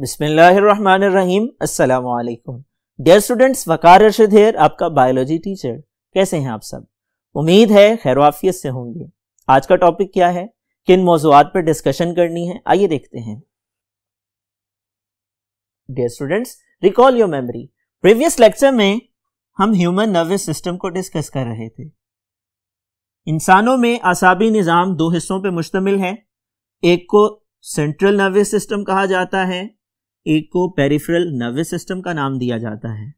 बिस्मिल्लाहिर्रहमानिर्रहीम अस्सलाम वालेकुम dear students Waqar Arshad here आपका बायोलॉजी टीचर कैसे हैं आप सब उम्मीद है खैरवाफियत से होंगे आज का टॉपिक क्या है किन मौजूद पर डिस्कशन करनी है आइए देखते हैं dear students recall your memory previous lecture में हम ह्यूमन नर्वस सिस्टम को डिस्कस कर रहे थे इंसानों में आसाबी निज़ाम दो हिस्सों पर मुश्तमिल है एक को सेंट्रल नर्वस सिस्टम कहा जाता है एक को पेरिफेरल नर्वस सिस्टम का नाम दिया जाता है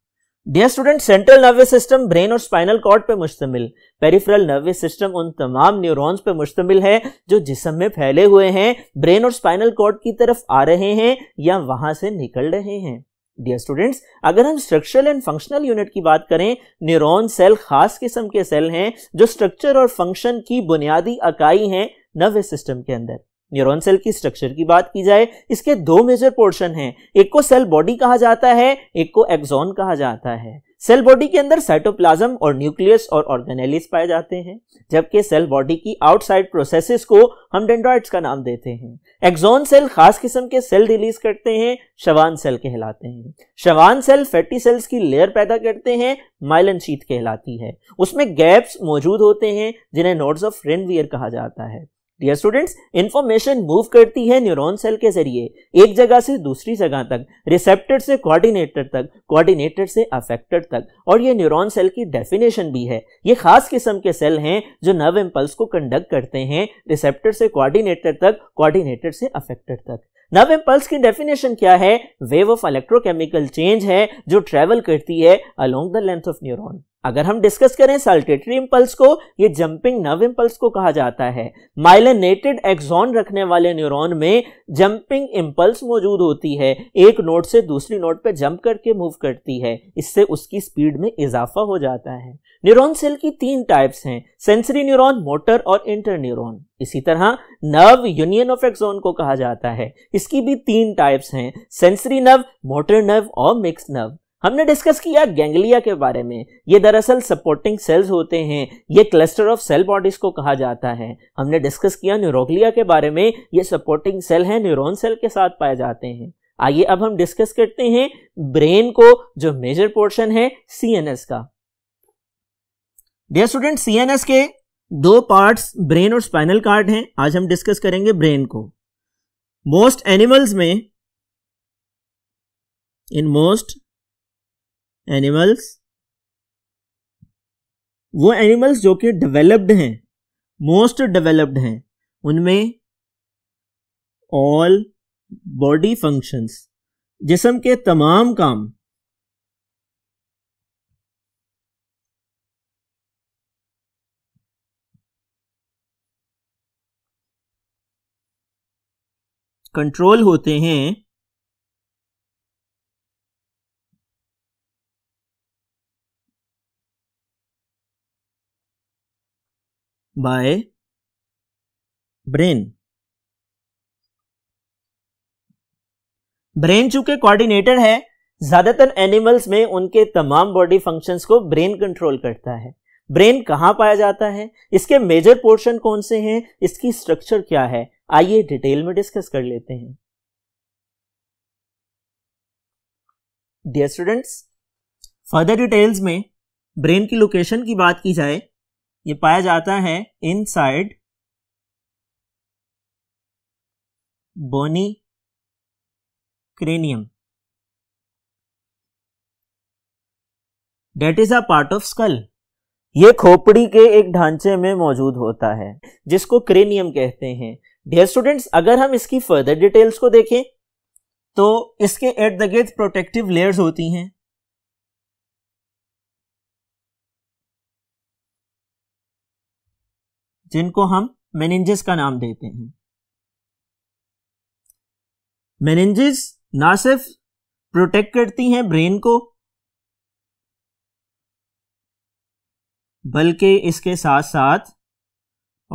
dear student central nervous system brain और स्पाइनल कॉर्ड पर मुश्तमिल पेरिफेरल नर्वस सिस्टम उन तमाम न्यूरॉन्स पर मुश्तमिल है जो जिसम में फैले हुए हैं ब्रेन और स्पाइनल कॉर्ड की तरफ आ रहे हैं या वहां से निकल रहे हैं डियर स्टूडेंट्स अगर हम स्ट्रक्चरल एंड फंक्शनल यूनिट की बात करें न्यूरॉन सेल खास किस्म के सेल हैं जो स्ट्रक्चर और फंक्शन की बुनियादी इकाई हैं नर्वस सिस्टम के अंदर न्यूरॉन सेल की स्ट्रक्चर की बात की जाए इसके दो मेजर पोर्शन हैं एक को सेल बॉडी कहा जाता है एक को एक्सॉन कहा जाता है सेल बॉडी के अंदर साइटोप्लाज्म और न्यूक्लियस और ऑर्गेनेलिस पाए जाते हैं जबकि सेल बॉडी की आउटसाइड प्रोसेसेस को हम डेंड्रॉइड्स का नाम देते हैं एक्सॉन सेल खास किस्म के सेल रिलीज करते हैं शवान सेल कहलाते हैं शवान सेल फैटी सेल्स की लेयर पैदा करते हैं माइलन शीत कहलाती है उसमें गैप्स मौजूद होते हैं जिन्हें नोड्स ऑफ रेनवियर कहा जाता है डियर स्टूडेंट्स इंफॉर्मेशन मूव करती है न्यूरॉन सेल के जरिए एक जगह से दूसरी जगह तक रिसेप्टर से कोऑर्डिनेटर तक कोऑर्डिनेटर से अफेक्टर तक और ये न्यूरॉन सेल की डेफिनेशन भी है ये खास किस्म के सेल हैं जो नर्व इम्पल्स को कंडक्ट करते हैं रिसेप्टर से कोऑर्डिनेटर तक कोऑर्डिनेटर से अफेक्टर तक नव इम्पल्स की डेफिनेशन क्या है वेव ऑफ इलेक्ट्रोकेमिकल चेंज है जो ट्रेवल करती है along the length of neuron अगर हम डिस्कस करें सल्टेटरी इम्पल्स को ये जंपिंग नर्व इम्पल्स को कहा जाता है माइलेनेटेड एक्सॉन रखने वाले न्यूरॉन में जंपिंग इम्पल्स मौजूद होती है एक नोट से दूसरी नोट पर जंप करके मूव करती है इससे उसकी स्पीड में इजाफा हो जाता है न्यूरॉन सेल की तीन टाइप्स हैं सेंसरी न्यूरॉन मोटर और इंटर न्यूरोन इसी तरह नर्व यूनियन ऑफ एक्सोन को कहा जाता है इसकी भी तीन टाइप्स हैं सेंसरी नर्व मोटर नर्व और मिक्स नर्व हमने डिस्कस किया गैंगलिया के बारे में ये दरअसल सपोर्टिंग सेल्स होते हैं ये क्लस्टर ऑफ सेल बॉडीज को कहा जाता है हमने डिस्कस किया न्यूरोग्लिया के बारे में ये सपोर्टिंग सेल है न्यूरोन सेल के साथ पाए जाते हैं आइए अब हम डिस्कस करते हैं ब्रेन को जो मेजर पोर्शन है सीएनएस का डियर स्टूडेंट सीएनएस के दो पार्ट्स ब्रेन और स्पाइनल कार्ड हैं आज हम डिस्कस करेंगे ब्रेन को मोस्ट एनिमल्स में इन मोस्ट एनिमल्स वो एनिमल्स जो कि डेवलप्ड हैं मोस्ट डेवलप्ड हैं उनमें ऑल बॉडी फंक्शंस जिसम के तमाम काम कंट्रोल होते हैं by ब्रेन ब्रेन चूंकि कोऑर्डिनेटर है ज्यादातर एनिमल्स में उनके तमाम बॉडी फंक्शंस को ब्रेन कंट्रोल करता है ब्रेन कहां पाया जाता है इसके मेजर पोर्शन कौन से हैं इसकी स्ट्रक्चर क्या है आइए डिटेल में डिस्कस कर लेते हैं डियर स्टूडेंट्स फर्दर डिटेल्स में ब्रेन की लोकेशन की बात की जाए ये पाया जाता है inside bony cranium that is a part of skull ये खोपड़ी के एक ढांचे में मौजूद होता है जिसको क्रेनियम कहते हैं डियर स्टूडेंट्स अगर हम इसकी फर्दर डिटेल्स को देखें तो इसके at the gate protective layers होती हैं जिनको हम मैनेंजेस का नाम देते हैं मैनेंजेस ना सिर्फ प्रोटेक्ट करती हैं ब्रेन को बल्कि इसके साथ साथ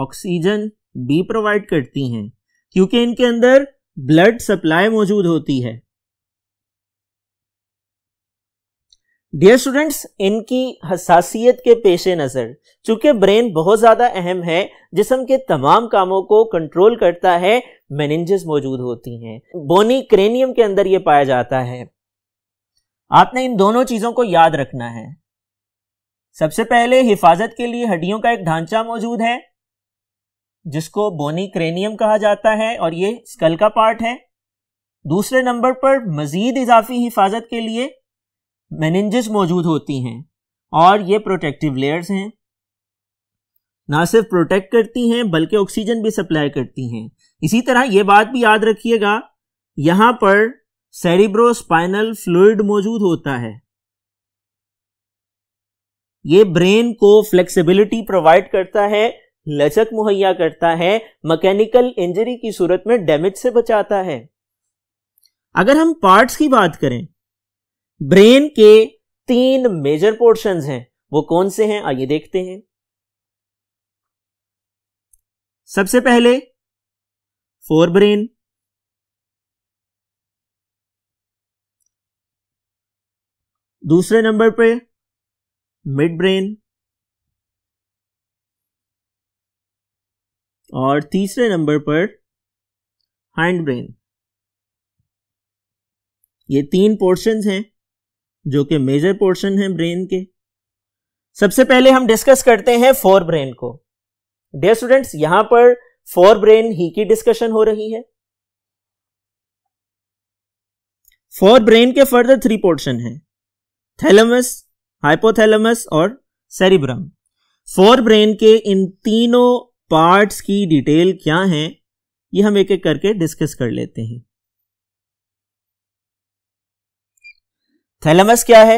ऑक्सीजन भी प्रोवाइड करती हैं क्योंकि इनके अंदर ब्लड सप्लाई मौजूद होती है डियर स्टूडेंट्स इनकी हसासीत के पेश नज़र चूँकि ब्रेन बहुत ज़्यादा अहम है जिसम के तमाम कामों को कंट्रोल करता है मैनेजेस मौजूद होती हैं बोनी क्रेनियम के अंदर ये पाया जाता है आपने इन दोनों चीज़ों को याद रखना है सबसे पहले हिफाजत के लिए हड्डियों का एक ढांचा मौजूद है जिसको बोनी क्रेनियम कहा जाता है और ये स्कल का पार्ट है दूसरे नंबर पर मजीद इजाफी हिफाजत के लिए मैनेंजेस मौजूद होती हैं और ये प्रोटेक्टिव लेयर्स हैं ना सिर्फ प्रोटेक्ट करती हैं बल्कि ऑक्सीजन भी सप्लाई करती हैं इसी तरह ये बात भी याद रखिएगा यहाँ पर सेरिब्रोस्पाइनल फ्लूड मौजूद होता है ये ब्रेन को फ्लेक्सिबिलिटी प्रोवाइड करता है लचक मुहैया करता है मैकेनिकल इंजरी की सूरत में डैमेज से बचाता है अगर हम पार्ट्स की बात करें ब्रेन के तीन मेजर पोर्शंस हैं वो कौन से हैं आइए देखते हैं सबसे पहले फोर ब्रेन दूसरे नंबर पे मिड ब्रेन और तीसरे नंबर पर हैंड ब्रेन ये तीन पोर्शंस हैं जो कि मेजर पोर्शन है ब्रेन के सबसे पहले हम डिस्कस करते हैं फोर ब्रेन को डियर स्टूडेंट्स यहां पर फोर ब्रेन ही की डिस्कशन हो रही है फोर ब्रेन के फर्दर थ्री पोर्शन हैं थैलमस हाइपोथैलमस और सेरिब्रम फोर ब्रेन के इन तीनों पार्ट्स की डिटेल क्या है ये हम एक एक करके डिस्कस कर लेते हैं थैलेमस क्या है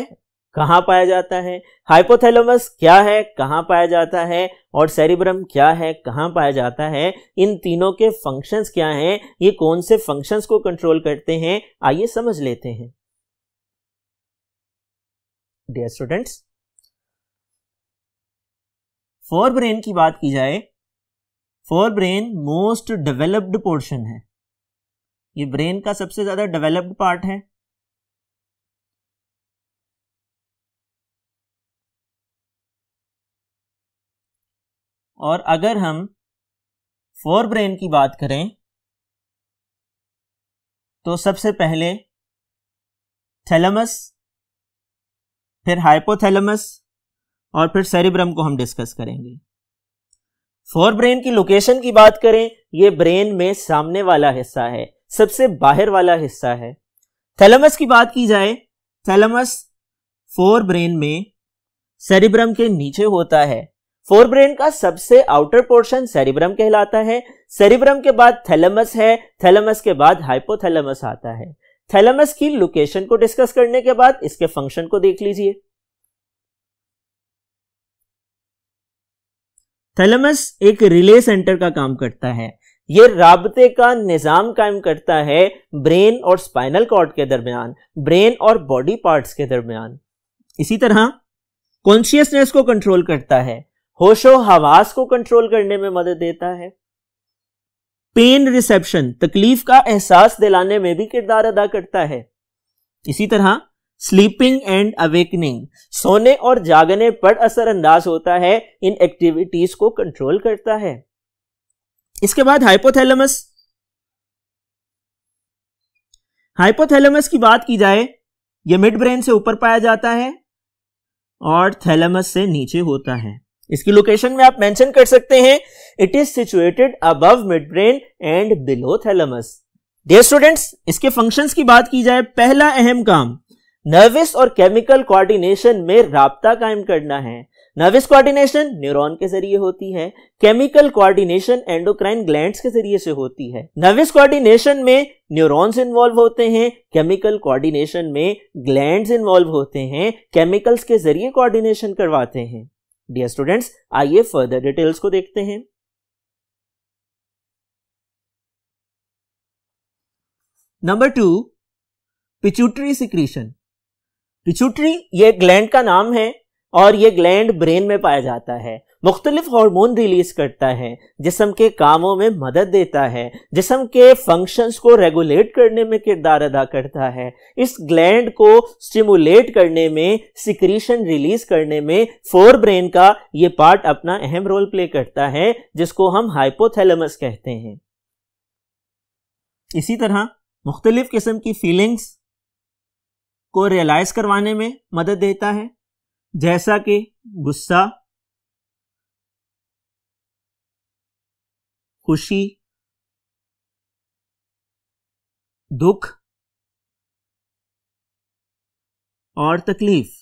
कहाँ पाया जाता है हाइपोथैलेमस क्या है कहाँ पाया जाता है और सेरिब्रम क्या है कहाँ पाया जाता है इन तीनों के फंक्शंस क्या हैं ये कौन से फंक्शंस को कंट्रोल करते हैं आइए समझ लेते हैं डियर स्टूडेंट्स फोर ब्रेन की बात की जाए forebrain most developed portion है ये ब्रेन का सबसे ज्यादा डेवलप्ड पार्ट है और अगर हम फोर ब्रेन की बात करें तो सबसे पहले थैलमस फिर हाइपोथैलमस और फिर सेरिब्रम को हम डिस्कस करेंगे फोर ब्रेन की लोकेशन की बात करें ये ब्रेन में सामने वाला हिस्सा है सबसे बाहर वाला हिस्सा है थैलमस की बात की जाए थैलमस फोर ब्रेन में सेरिब्रम के नीचे होता है फोरब्रेन का सबसे आउटर पोर्शन सेरिब्रम कहलाता है सेरिब्रम के बाद थैलेमस है थैलेमस के बाद हाइपोथैलेमस आता है थैलेमस की लोकेशन को डिस्कस करने के बाद इसके फंक्शन को देख लीजिए थैलेमस एक रिले सेंटर का काम करता है यह राबते का निज़ाम कायम करता है ब्रेन और स्पाइनल कॉर्ड के दरमियान ब्रेन और बॉडी पार्ट्स के दरमियान इसी तरह कॉन्शियसनेस को कंट्रोल करता है होशो हवास को कंट्रोल करने में मदद देता है पेन रिसेप्शन तकलीफ का एहसास दिलाने में भी किरदार अदा करता है इसी तरह स्लीपिंग एंड अवेकनिंग सोने और जागने पर असरअंदाज होता है इन एक्टिविटीज को कंट्रोल करता है इसके बाद हाइपोथैलेमस हाइपोथैलेमस की बात की जाए यह मिड ब्रेन से ऊपर पाया जाता है और थैलेमस से नीचे होता है इसकी लोकेशन में आप मेंशन कर सकते हैं it is situated above midbrain and below thalamus dear students इसके फंक्शंस की बात की जाए पहला अहम काम नर्वस और केमिकल कोऑर्डिनेशन में राबता कायम करना है नर्वस कोऑर्डिनेशन न्यूरॉन के जरिए होती है केमिकल कोऑर्डिनेशन एंडोक्राइन ग्लैंड्स के जरिए से होती है नर्वस कोऑर्डिनेशन में न्यूरॉन्स इन्वॉल्व होते हैं केमिकल कोऑर्डिनेशन में ग्लैंड्स इन्वॉल्व होते हैं केमिकल्स के जरिए कोऑर्डिनेशन करवाते हैं डियर स्टूडेंट्स आइए फर्दर डिटेल्स को देखते हैं number two pituitary secretion pituitary ये ग्लैंड का नाम है और ये ग्लैंड ब्रेन में पाया जाता है मुख्तलिफ हार्मोन रिलीज करता है जिसम के कामों में मदद देता है जिसम के फंक्शंस को रेगुलेट करने में किरदार अदा करता है इस ग्लैंड को स्टिमुलेट करने में सिक्रीशन रिलीज करने में फोर ब्रेन का ये पार्ट अपना अहम रोल प्ले करता है जिसको हम हाइपोथैलेमस कहते हैं इसी तरह मुख्तलिफ किस्म की फीलिंग्स को रियलाइज करवाने में मदद देता है जैसा कि गुस्सा खुशी दुख और तकलीफ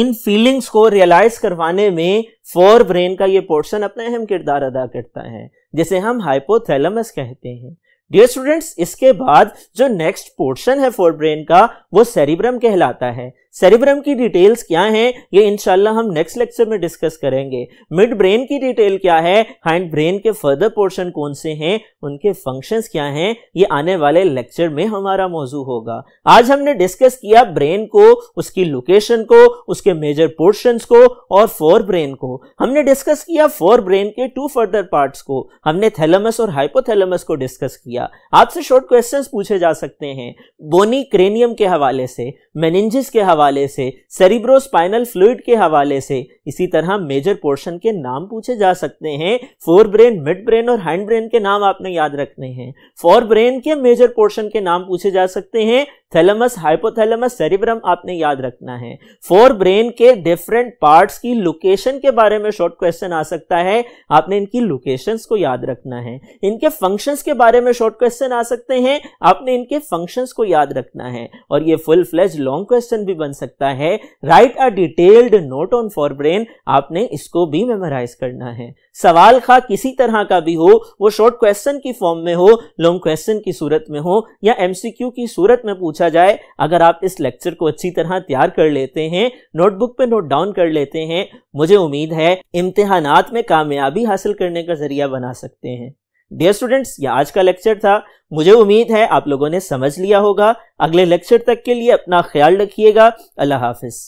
इन फीलिंग्स को रियलाइज करवाने में फोर ब्रेन का ये पोर्शन अपना अहम किरदार अदा करता है जिसे हम हाइपोथैलेमस कहते हैं डियर स्टूडेंट्स इसके बाद जो नेक्स्ट पोर्शन है फोर ब्रेन का वो सेरिब्रम कहलाता है सेरिब्रम की डिटेल्स क्या हैं ये इंशाल्लाह हम नेक्स्ट लेक्चर में डिस्कस करेंगे मिड ब्रेन की डिटेल क्या है हाइंड ब्रेन के फर्दर पोर्शन कौन से हैं उनके फंक्शंस क्या हैं ये आने वाले लेक्चर में हमारा मौजू होगा आज हमने डिस्कस किया ब्रेन को उसकी लोकेशन को उसके मेजर पोर्शन को और फोर ब्रेन को हमने डिस्कस किया फोर ब्रेन के टू फर्दर पार्ट को हमने थैलमस और हाइपोथैलमस को डिस्कस किया आपसे शॉर्ट क्वेश्चन पूछे जा सकते हैं बोनी क्रेनियम के हवाले से मेनिंजिस के हवाले हवाले से सेरिब्रोस्पाइनल फ्लूड के हवाले से इसी तरह मेजर पोर्शन के नाम पूछे जा सकते हैं फोर ब्रेन मिड ब्रेन और हैंड ब्रेन के नाम आपने याद रखने हैं फोर ब्रेन के मेजर पोर्शन के नाम पूछे जा सकते हैं थैलमस हाइपोथैलमस सेरिब्रम आपने याद रखना है फोर ब्रेन के डिफरेंट पार्ट्स की लोकेशन के बारे में शॉर्ट क्वेश्चन आ सकता है आपने इनकी लोकेशंस को याद रखना है इनके फंक्शंस के बारे में शॉर्ट क्वेश्चन आ सकते हैं आपने इनके फंक्शंस को याद रखना है और ये फुल फ्लेज लॉन्ग क्वेश्चन भी बन बन सकता है write a detailed note on forebrain आपने इसको भी मेमोराइज करना है सवाल खा किसी तरह का भी हो वो शॉर्ट क्वेश्चन की फॉर्म में हो लॉन्ग क्वेश्चन की सूरत में हो या एमसीक्यू की सूरत में पूछा जाए अगर आप इस लेक्चर को अच्छी तरह तैयार कर लेते हैं नोटबुक पे नोट डाउन कर लेते हैं मुझे उम्मीद है इम्तहानात में कामयाबी हासिल करने का जरिया बना सकते हैं डियर स्टूडेंट्स ये आज का लेक्चर था मुझे उम्मीद है आप लोगों ने समझ लिया होगा अगले लेक्चर तक के लिए अपना ख्याल रखिएगा अल्लाह हाफिज़